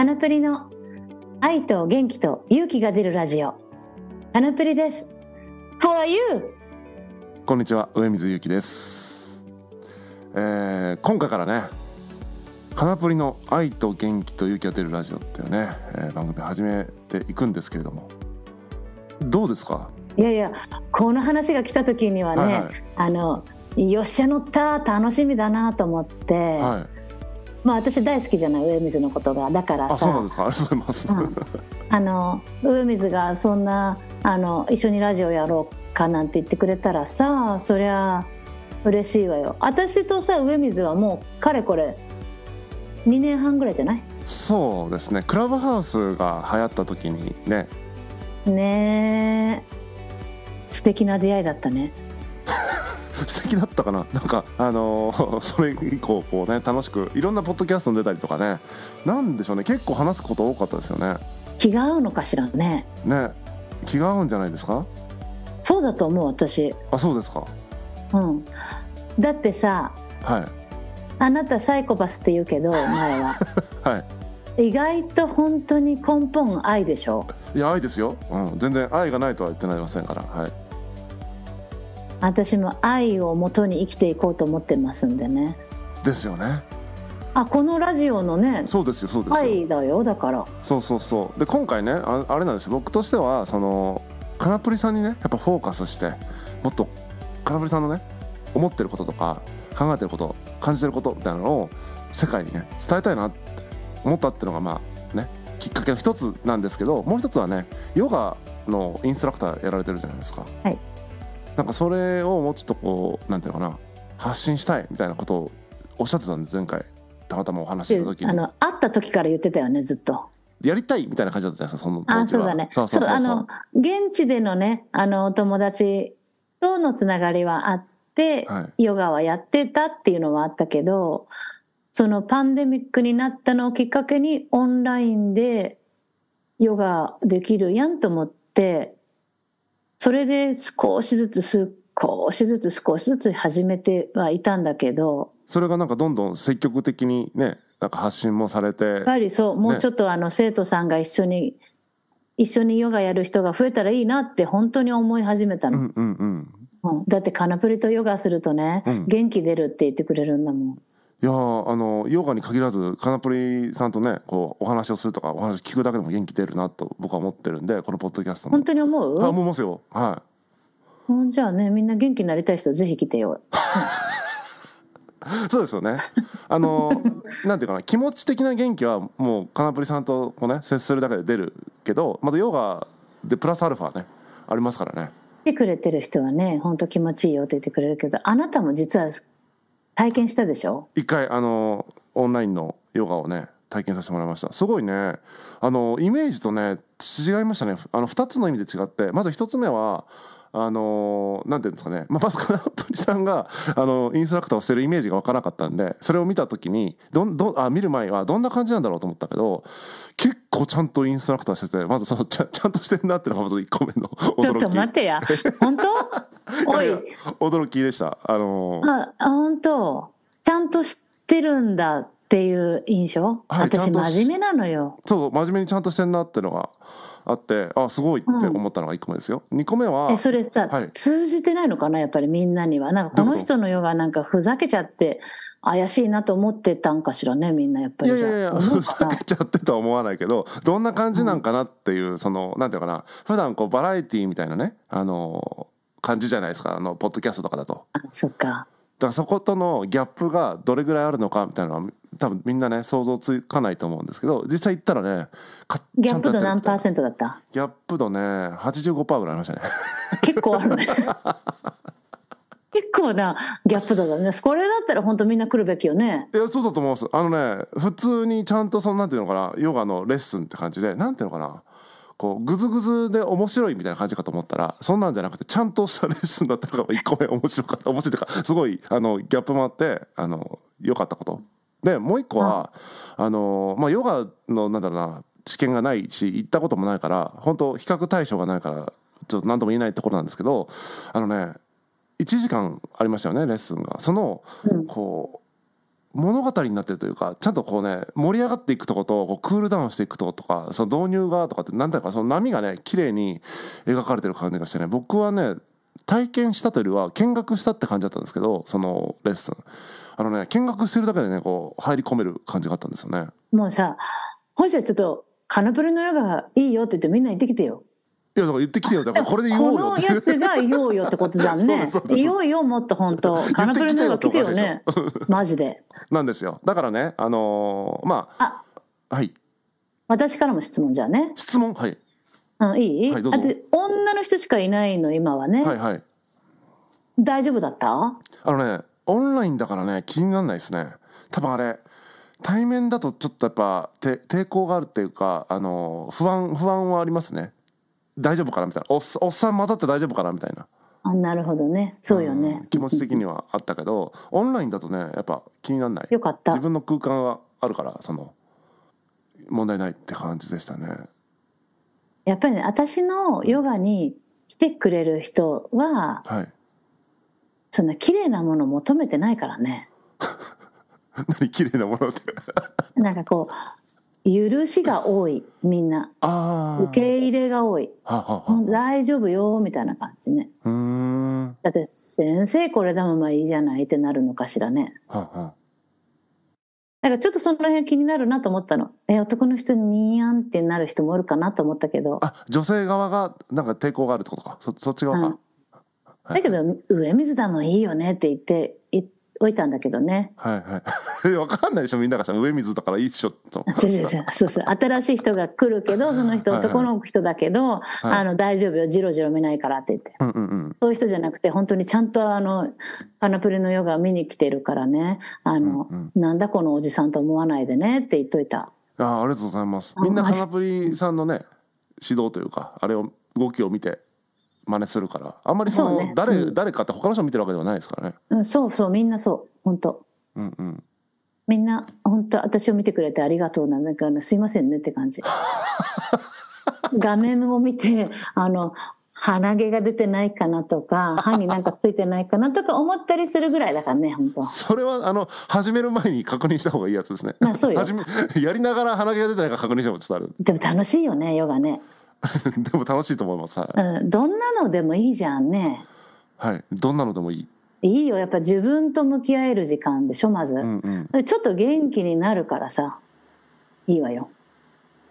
タヌプリの愛と元気と勇気が出るラジオタヌプリです How are you? こんにちは上水ゆきです、えー、今回からねカナプリの愛と元気と勇気が出るラジオっていうね、えー、番組始めていくんですけれどもどうですかいやいやこの話が来た時にはね、はいはい、あのよっしゃ乗った楽しみだなと思って、はいまあ、私大好きじゃない上水のことがだからさあそうなんですかありがとうございます、うん、あの上水がそんなあの一緒にラジオやろうかなんて言ってくれたらさそりゃ嬉しいわよ私とさ上水はもうかれこれ2年半ぐらいじゃないそうですねクラブハウスが流行った時にねねえ素敵な出会いだったね素敵だったかななんかあのー、それ以降こうね楽しくいろんなポッドキャストに出たりとかねなんでしょうね結構話すこと多かったですよね気が合うのかしらねね気が合うんじゃないですかそうだと思う私あそうですかうんだってさはいあなたサイコパスって言うけど 前ははい意外と本当に根本愛でしょいや愛ですよ、うん、全然愛がないとは言ってなりませんからはい私も愛をもとに生きていこうと思ってますんでねですよねあこのラジオのねそうですよそうですよ愛だよだからそうそうそうで今回ねああれなんです僕としてはそのかなぷりさんにねやっぱフォーカスしてもっとかなぷりさんのね思ってることとか考えてること感じてることみたいなのを世界にね伝えたいなって思ったっていうのがまあねきっかけの一つなんですけどもう一つはねヨガのインストラクターやられてるじゃないですか。はいなんかそれをもうちょっとこうなんていうかな発信したいみたいなことをおっしゃってたんで前回たまたまお話しした時にあの会った時から言ってたよねずっとやりたいみたいな感じだったじゃないですかそのあそうだねそうそうあの現地でのねあのお友達とのつながりはあって、はい、ヨガはやってたっていうのはあったけどそのパンデミックになったのをきっかけにオンラインでヨガできるやんと思ってそれで少しずつ少しずつ少しずつ始めてはいたんだけどそれがなんかどんどん積極的にねなんか発信もされてやっぱりそう、ね、もうちょっとあの生徒さんが一緒に一緒にヨガやる人が増えたらいいなって本当に思い始めたの、うんうんうん、うん、だってカナプリとヨガするとね、うん、元気出るって言ってくれるんだもんいやあのヨガに限らずカナプリさんとねこうお話をするとかお話聞くだけでも元気出るなと僕は思ってるんでこのポッドキャストも本当に思うあ思いますよはいほんじゃあねみんな元気になりたい人ぜひ来てよ そうですよねあの なんていうかな気持ち的な元気はもうカナプリさんとこうね接するだけで出るけどまたヨガでプラスアルファねありますからね来てくれてる人はね本当気持ちいいよって言ってくれるけどあなたも実は体験したでしょ一回あのオンラインのヨガをね体験させてもらいましたすごいねあのイメージとね違いましたねあの2つの意味で違ってまず1つ目はあのー、ていうんですかね、まあ、マスカラプリさんが、あのインストラクターをしてるイメージがわからなかったんでそれを見た時にどんどんあ見る前はどんな感じなんだろうと思ったけど結構ちゃんとインストラクターしててまずそのちゃちゃんとしてんなっていうのがまず1個目の驚きちょっと待てや本当驚きでした。あのー、あ、本当。ちゃんと知ってるんだっていう印象。はい、私真面目なのよ。そう、真面目にちゃんとしてんなってのが。あってあすごいって思ったのが一個目ですよ、うん、個目はえそれさ、はい、通じてないのかなやっぱりみんなにはなんかこの人のようがなんかふざけちゃって怪しいなと思ってたんかしらねみんなやっぱりいやいやふざけちゃってとは思わないけどどんな感じなんかなっていう、うん、そのなんていうかな普段こうバラエティーみたいなねあの感じじゃないですかあのポッドキャストとかだとあそっかだからそことのギャップがどれぐらいあるのかみたいなのは多分みんなね想像つかないと思うんですけど実際行ったらねギャップ度何パーセントだったギャップ度ね85%ぐらいありましたね結構あるね結構なギャップ度だねこれだったら本当みんな来るべきよねいやそうだと思いますあのね普通にちゃんとそのなんていうのかなヨガのレッスンって感じでなんていうのかなこうグズグズで面白いみたいな感じかと思ったらそんなんじゃなくてちゃんとしたレッスンだったのが1個目面白かった面白いというかすごいあのギャップもあってあの良かったこと。でもう一個は、あのまあ、ヨガのなんだろうな知見がないし行ったこともないから本当比較対象がないからちょっと何とも言えないところなんですけどあのね1時間ありましたよねレッスンが。その、うん、こう物語になってるというかちゃんとこうね盛り上がっていくとことこうクールダウンしていくとことかその導入がとかって何だかその波がね綺麗に描かれてる感じがしてね僕はね体験したというよりは見学したって感じだったんですけどそのレッスンあのね見学するだけでねこう入り込める感じがあったんですよねもうさ本社ちょっとカナプルのヨガいいよって言ってみんな行ってきてよいやだから言ってきてよだからこれで言おうよこのやつが言おうよってことだね 言おうよもっと本当カナプレの方が来てよね マジでなんですよだからねあのー、まあはい私からも質問じゃね質問はいあいい、はい、あっ女の人しかいないの今はねはいはい大丈夫だったあのねオンラインだからね気にならないですね多分あれ対面だとちょっとやっぱて抵抗があるっていうかあの不安不安はありますね大丈夫かなみたいなおっおっさん混ざって大丈夫かなみたいなあなるほどねそうよね、うん、気持ち的にはあったけどオンラインだとねやっぱ気にならないよかった自分の空間があるからその問題ないって感じでしたねやっぱりね私のヨガに来てくれる人は、うん、はい、そんな綺麗なもの求めてないからね 何綺麗なものってなんかこう許しが多いみんな受け入れが多い大丈夫よみたいな感じねだって先生これだままいいじゃないってなるのかしらねはだからちょっとその辺気になるなと思ったのえ男の人にニーアンってなる人もおるかなと思ったけどあ女性側がなんか抵抗があるってことかそそっち側か、うん、だけど「上水だもいいよね」って言って言って置いたんだけどね。はいはい。わかんないでしょみんながさ上水だからいいっしょと。そうそう新しい人が来るけどその人男の人だけど、はいはい、あの大丈夫よじろじろ見ないからって言って、うんうんうん、そういう人じゃなくて本当にちゃんとあのパナプリのヨガ見に来てるからねあの、うんうん、なんだこのおじさんと思わないでねって言っといた。あありがとうございます。みんなパナプリさんのね指導というかあれを動きを見て。真似するからあんまりそのそうね誰うん誰かって他の人見てるわけではないですからね。うん、そうそうみんなそう本当うんうん、みんな本当私を見てくれてありがとうななんかあのすいませんねって感じ 画面を見てあの鼻毛が出てないかなとか歯になんかついてないかなとか思ったりするぐらいだからね本当それはあの始める前に確認した方がいいやつですね。まあそうよ始めやりながら鼻毛が出てないか確認してもちょっとある。でも楽しいよねヨガね でも楽しいと思います、はい、うん、どんなのでもいいじゃんねはいどんなのでもいいいいよやっぱ自分と向き合える時間でしょまず、うんうん、ちょっと元気になるからさいいわよ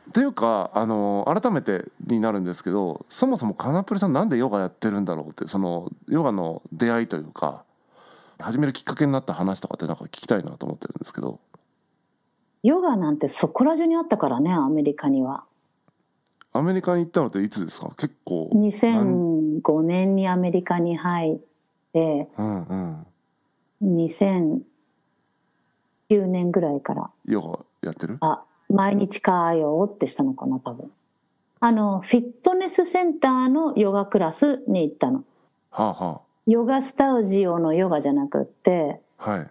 っていうかあの改めてになるんですけどそもそもカナプリさんなんでヨガやってるんだろうってそのヨガの出会いというか始めるきっかけになった話とかってなんか聞きたいなと思ってるんですけどヨガなんてそこら中にあったからねアメリカにはアメリカに行ったのっていつですか結構2005年にアメリカに入って、うんうん、2009年ぐらいからヨガやってるあ毎日かよってしたのかな多分あのフィットネスセンターのヨガクラスに行ったの、はあはあ、ヨガスタジオのヨガじゃなくって、はい、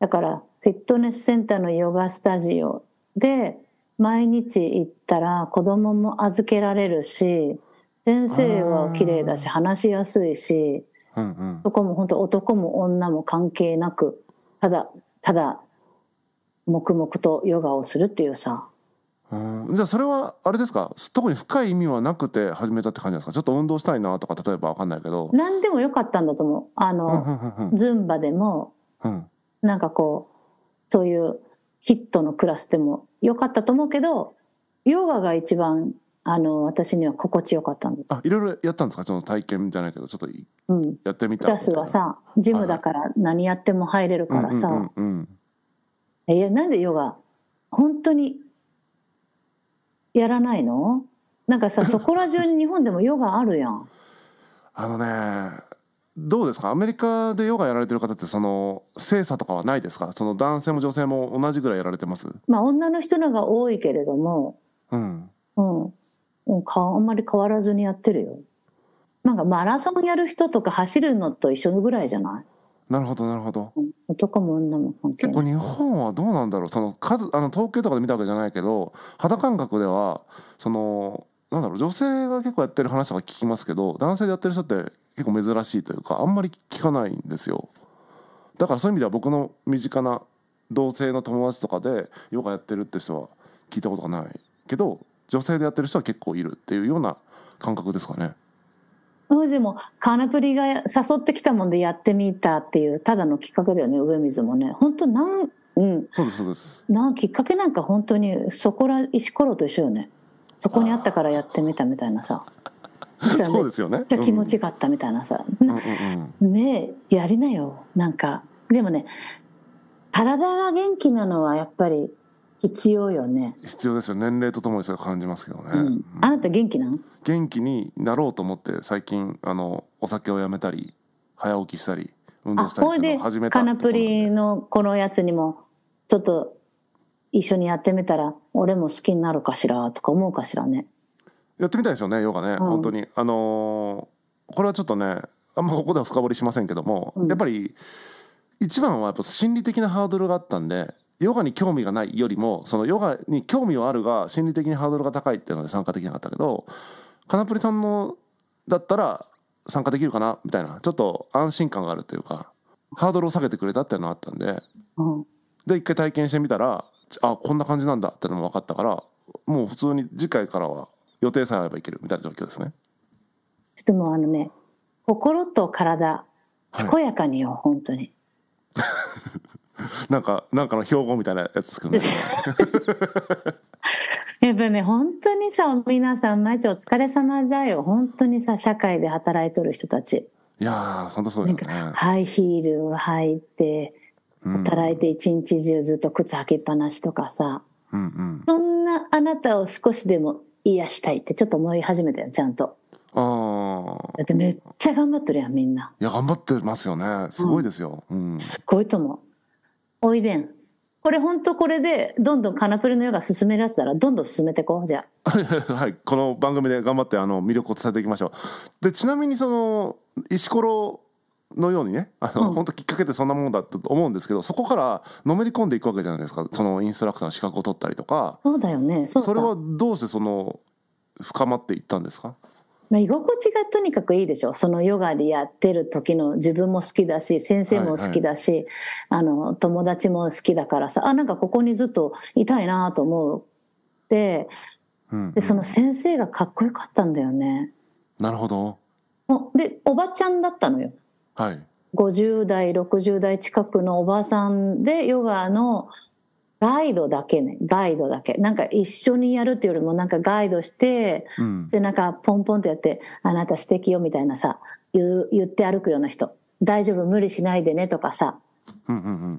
だからフィットネスセンターのヨガスタジオで毎日行ったら子供も預けられるし先生は綺麗だし話しやすいし、うんうん、そこも本当男も女も関係なくただただ黙々とヨガをするっていうさ。うんじゃあそれはあれですか特に深い意味はなくて始めたって感じですかちょっと運動したいなとか例えば分かんないけど何でもよかったんだと思うあの、ズンバでも、うん、なんかこうそういうヒットのクラスでも良かったと思うけどヨガが一番あの私には心地よかったんですあいろいろやったんですかその体験じゃないけどちょっとうん、やってみたた、うん、クラスはさジムだから何やっても入れるからさ、え、いやなんでヨガ本当にやらないのなんかさそこら中に日本でもヨガあるやん あのねどうですかアメリカでヨガやられてる方ってその性差とかはないですかその男性も女性も同じぐらいやられてますまあ女の人のが多いけれどもうん、うん、うかあんまり変わらずにやってるよなんかマラソンやる人とか走るのと一緒ぐらいじゃないなるほどなるほど、男も女も関係結構日本はどうなんだろうその数あの統計とかで見たわけじゃないけど肌感覚ではそのなんだろう女性が結構やってる話とか聞きますけど男性でやってる人って結構珍しいというかあんまり聞かないんですよだからそういう意味では僕の身近な同性の友達とかでヨガやってるって人は聞いたことがないけど女性でやってる人は結構いるっていうような感覚ですかね当時もカナプリが誘ってきたもんでやってみたっていうただのきっかけだよね上水もね本当なんうんそうですそうですなんきっかけなんか本当にそこら石ころと一緒よねそこにあったからやってみたみたいなさそうですよね。じゃ気持ちよかったみたいなさ、うん、ねやりなよなんかでもね体が元気なのはやっぱり必要よね必要ですよ年齢とともにそれ感じますけどね、うん、あなた元気なの元気になろうと思って最近あのお酒をやめたり早起きしたり運動したりってう始めたカナプリのこのやつにもちょっと一緒にやってみたら俺も好きになるかしらとか思うかしらねやってみたいですよねヨガね、うん、本当にあのー、これはちょっとねあんまここでは深掘りしませんけども、うん、やっぱり一番はやっぱ心理的なハードルがあったんでヨガに興味がないよりもそのヨガに興味はあるが心理的にハードルが高いっていうので参加できなかったけどかなぷりさんのだったら参加できるかなみたいなちょっと安心感があるというかハードルを下げてくれたっていうのがあったんで、うん、で一回体験してみたらあこんな感じなんだってのも分かったからもう普通に次回からは予定さえあればいけるみたいな状況ですね。ちょっともうあのね心と体健やかによ、はい、本当に なんかなんかの標語みたいなやつです やっぱね本当にさ皆さん毎日お疲れ様だよ本当にさ社会で働いとる人たちいや本当そうですねハイヒールを履いて働いて一日中ずっと靴履きっぱなしとかさ、うんうん、そんなあなたを少しでも癒したいってちょっと思い始めたよちゃんとあだってめっちゃ頑張ってるやんみんないや頑張ってますよねすごいですよ、うん、うん、すごいと思うおいでんこれ本当これでどんどんカナプリのヨガ進めるやつならどんどん進めてこうじゃ はいこの番組で頑張ってあの魅力を伝えていきましょうでちなみにその石ころのようにねあの、うん、本当きっかけってそんなものだと思うんですけどそこからのめり込んでいくわけじゃないですかそのインストラクターの資格を取ったりとかそうだよねそれはどうしてその深まっていったんですかまあ、居心地がとにかくいいでしょそのヨガでやってる時の自分も好きだし先生も好きだし、はいはい、あの友達も好きだからさあなんかここにずっといたいなと思ってでその先生がかっこよかったんだよね。なるほどでおばちゃんだったのよ。はい、50代60代近くのおばさんでヨガのガイドだけねガイドだけなんか一緒にやるっていうよりもなんかガイドして、うん、背中ポンポンとやって「あなた素敵よ」みたいなさ言言って歩くような人「大丈夫無理しないでね」とかさ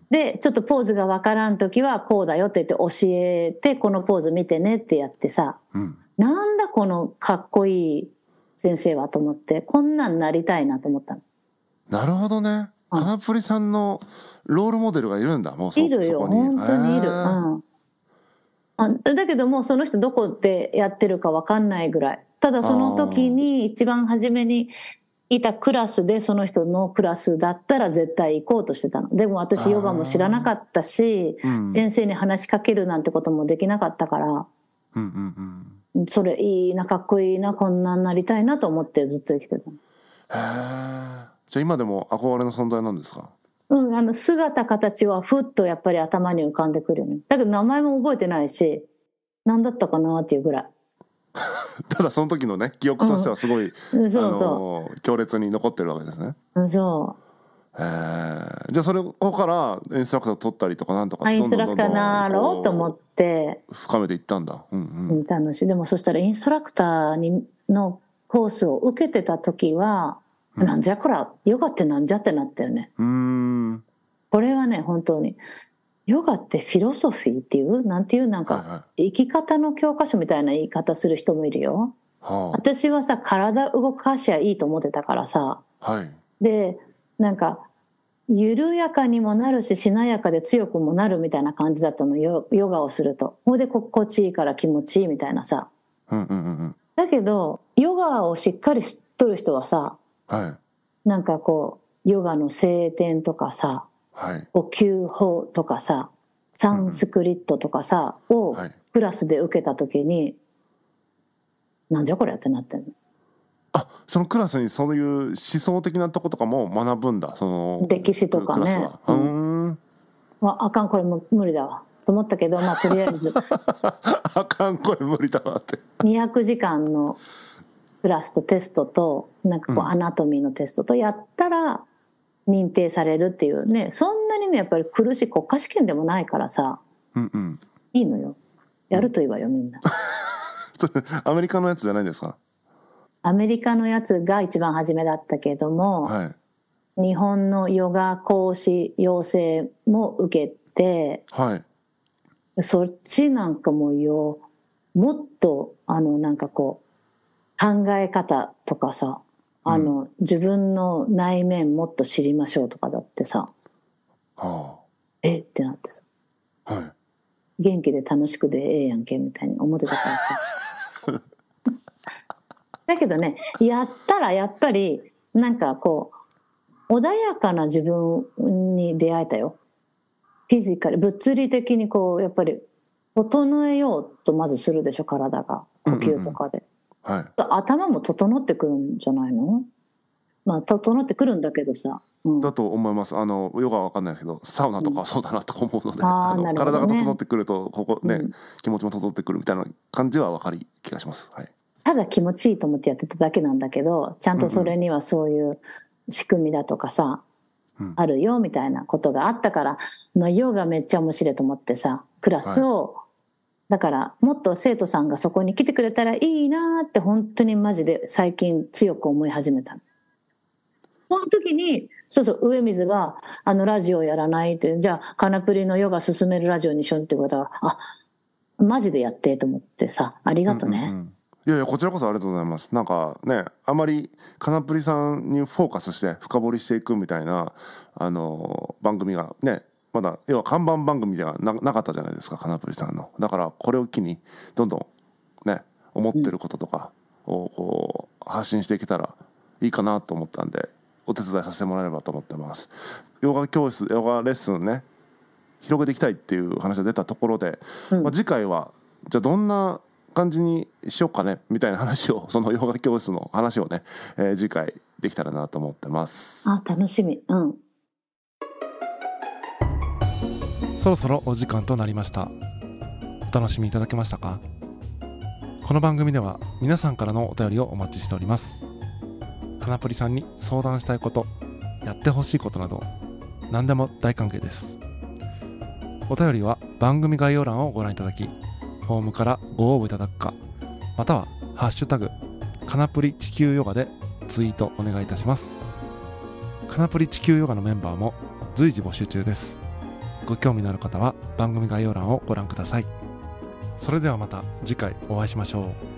でちょっとポーズが分からん時はこうだよって言って教えてこのポーズ見てねってやってさ、うん、なんだこのかっこいい先生はと思ってこんなんなりたいなと思ったの。なるほどねカナプリさんのロールモデルがいるんだもうそいるよ本当にいる、うん、あだけどもうその人どこでやってるか分かんないぐらいただその時に一番初めにいたクラスでその人のクラスだったら絶対行こうとしてたのでも私ヨガも知らなかったし、うん、先生に話しかけるなんてこともできなかったから、うんうんうん、それいいなかっこいいなこんなんなりたいなと思ってずっと生きてたへえじゃあ今でも憧れの存在なんですかうん、あの姿形はふっとやっぱり頭に浮かんでくるよねだけど名前も覚えてないし何だったかなっていうぐらい ただその時のね記憶としてはすごい、うん、そうそう強烈に残ってるわけですね、うん、そうえー、じゃあそれここからインストラクター取ったりとかなんとかインストラクターなろうと思って深めていったんだ、うんうん、楽しいでもそしたらインストラクターにのコースを受けてた時はなんじゃこらヨガってなんじゃってなったよね。うんこれはね本当にヨガってフィロソフィーっていうなんていうなんか生き方の教科書みたいな言い方する人もいるよ。はあ、私はさ体動かしゃいいと思ってたからさ、はい、でなんか緩やかにもなるししなやかで強くもなるみたいな感じだったのヨガをするとほんで心地いいから気持ちいいみたいなさ、うんうんうん、だけどヨガをしっかりしとる人はさはい、なんかこうヨガの聖典とかさ、はい、お灸法とかさサンスクリットとかさ、うん、をクラスで受けた時に、はい、なんじゃこれってなってんの。あそのクラスにそういう思想的なとことかも学ぶんだその歴史とかねうんあかんこれも無理だわと思ったけどまあとりあえず あかんこれ無理だわって200時間のプラスとテストとなんかこうアナトミーのテストとやったら認定されるっていうねそんなにねやっぱり苦しい国家試験でもないからさ、うんうん、いいのよやるといいわよみんな アメリカのやつじゃないですかアメリカのやつが一番初めだったけども、はい、日本のヨガ講師養成も受けて、はい、そっちなんかもよもっとあのなんかこう考え方とかさあの、うん、自分の内面もっと知りましょうとかだってさ、はあ、えってなってさ、はい、元気で楽しくでええやんけみたいに思ってたからさ だけどねやったらやっぱりなんかこう穏やかな自分に出会えたよフィジカル物理的にこうやっぱり整えようとまずするでしょ体が呼吸とかで。うんうんはい、頭も整ってくるんじゃないのまあ整ってくるんだけどさ、うん、だと思いますあのヨガは分かんないですけどサウナとかはそうだなと思うので、うんね、体が整ってくるとここね、うん、気持ちも整ってくるみたいな感じは分かり気がします、はい、ただ気持ちいいと思ってやってただけなんだけどちゃんとそれにはそういう仕組みだとかさ、うんうん、あるよみたいなことがあったから、まあ、ヨガめっちゃ面白いと思ってさクラスを、はいだから、もっと生徒さんがそこに来てくれたらいいなって本当にマジで最近強く思い始めた。その時に、そうそう、上水が、あの、ラジオやらないって、じゃあ、カナプリのヨガ進めるラジオにしようってことは、あ、マジでやってと思ってさ、ありがとね。うんうんうんいやいやこちらこそありがとうございますなんかねあまりかなぷりさんにフォーカスして深掘りしていくみたいなあの番組がねまだ要は看板番組ではなかったじゃないですか金プリさんのだからこれを機にどんどんね思ってることとかをこう発信していけたらいいかなと思ったんでお手伝いさせてもらえればと思ってますヨガ教室ヨガレッスンね広げていきたいっていう話が出たところで、うん、まあ、次回はじゃあどんな感じにしようかねみたいな話を そのヨガ教室の話をね、えー、次回できたらなと思ってますあ楽しみうんそろそろお時間となりましたお楽しみいただけましたかこの番組では皆さんからのお便りをお待ちしておりますかなぷりさんに相談したいことやってほしいことなど何でも大歓迎ですお便りは番組概要欄をご覧いただきフォームからご応募いただくかまたは「ハッシュタグかなぷり地球ヨガ」でツイートお願いいたしますかなぷり地球ヨガのメンバーも随時募集中ですご興味のある方は番組概要欄をご覧くださいそれではまた次回お会いしましょう